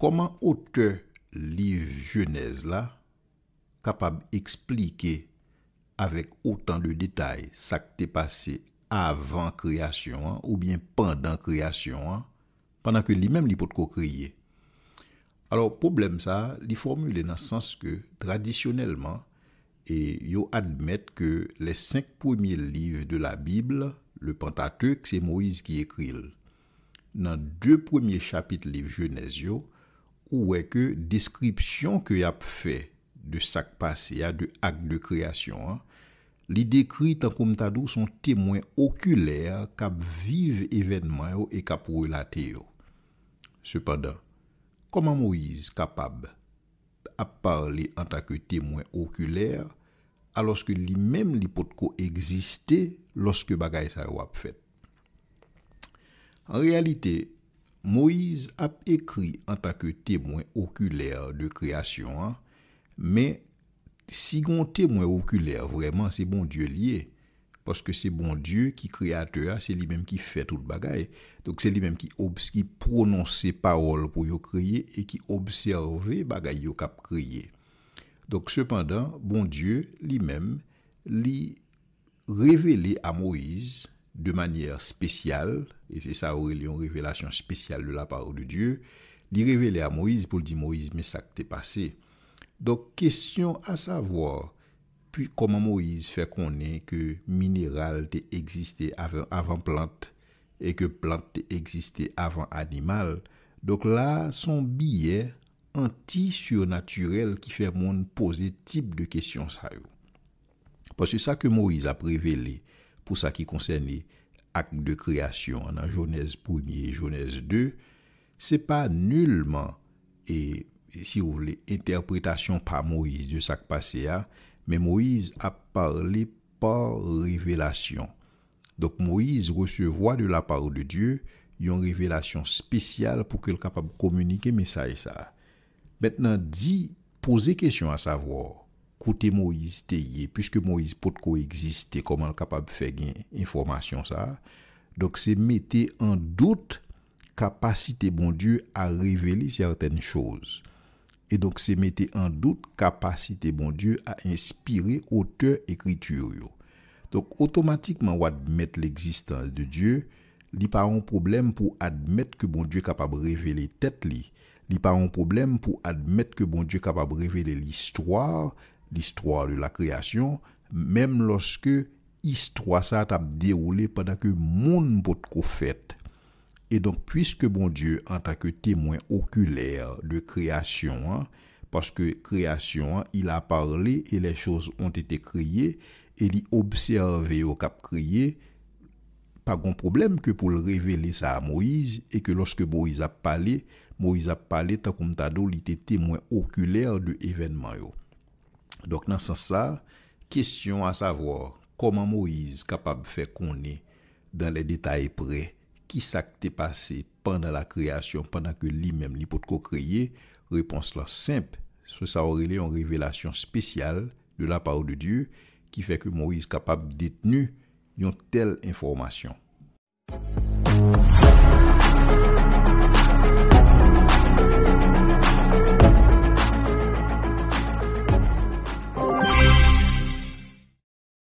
koman ote liv jenez la kapab eksplike avek otan de detay sakte pase avan kreasyon ou bien pandan kreasyon pandan ke li mem li pot ko kreye. Alor, problem sa, li formule nan sanske tradisyonelman e yo admette ke le 5 premye liv de la Bibel le pantateuk, se Moise ki ekril nan 2 premye chapit liv jenez yo ouweke deskripsyon ke yap fe de sak pase ya de ak de kreasyon, li dekri tankoum tadou son temwen okuler kap vive evenman yo e kap relate yo. Sepadan, koman mou iz kapab ap parle antake temwen okuler aloske li mem li pot ko egziste loske bagay sa yo ap fet? En realite, Moïse ap ekri anta ke temwen okulèr de kreasyon an, mè sigon temwen okulèr vwèman se bon dieu liye, paske se bon dieu ki kreate a, se li mèm ki fè tout bagay, donk se li mèm ki prononse se parol pou yo kreye, e ki obseve bagay yo kap kreye. Donk sepandan, bon dieu li mèm li revele a Moïse de manière spéciale, et c'est ça aurait une révélation spéciale de la parole de Dieu, il révéler à Moïse pour dire Moïse, mais ça t'est passé. Donc, question à savoir, puis comment Moïse fait qu'on que minéral existé avant, plante et que plante existé avant animal. Donc là, son billet anti-surnaturel qui fait monde poser type de question ça. Parce que ça que Moïse a révélé, pour ça qui concerne les actes de création en Genèse 1 et Genèse 2, c'est pas nullement et si vous voulez interprétation par Moïse de ça qui passé mais Moïse a parlé par révélation. Donc Moïse reçoit de la part de Dieu une révélation spéciale pour qu'il capable communiquer message ça. Maintenant dit poser question à savoir côté Moïse puisque Moïse peut coexister, comment est capable faire une information ça. Donc c'est mettre en doute capacité bon Dieu à révéler certaines choses. Et donc c'est mettre en doute capacité bon Dieu à inspirer auteur écriture. Donc automatiquement on admettre l'existence de Dieu, il pas un problème pour admettre que bon Dieu est capable de révéler tête n'y a pas un problème pour admettre que bon Dieu est capable de révéler l'histoire, l'histoire de la kreasyon mem loske histoire sa tap deroule padak ke moun bot ko fet et donk pwiske bon die an tak ke temwen okulèr de kreasyon paske kreasyon il a parle et les choses ont ete kriye et li observe yo kap kriye pa gon problem ke pou l revele sa a Moïse et ke loske Moïse ap pale Moïse ap pale tak om tado li te temwen okulèr de evenman yo Donk nan san sa, kestyon an sa vwo, koman Moise kapab fe kon ne dan le detay pre, ki sa te pase pandan la kreasyon pandan ke li men li pot ko kreye, repons la semp, se sa orile yon revelasyon spesyal de la parou de Diyo, ki fe ke Moise kapab detenu yon tel informasyon. MENGEN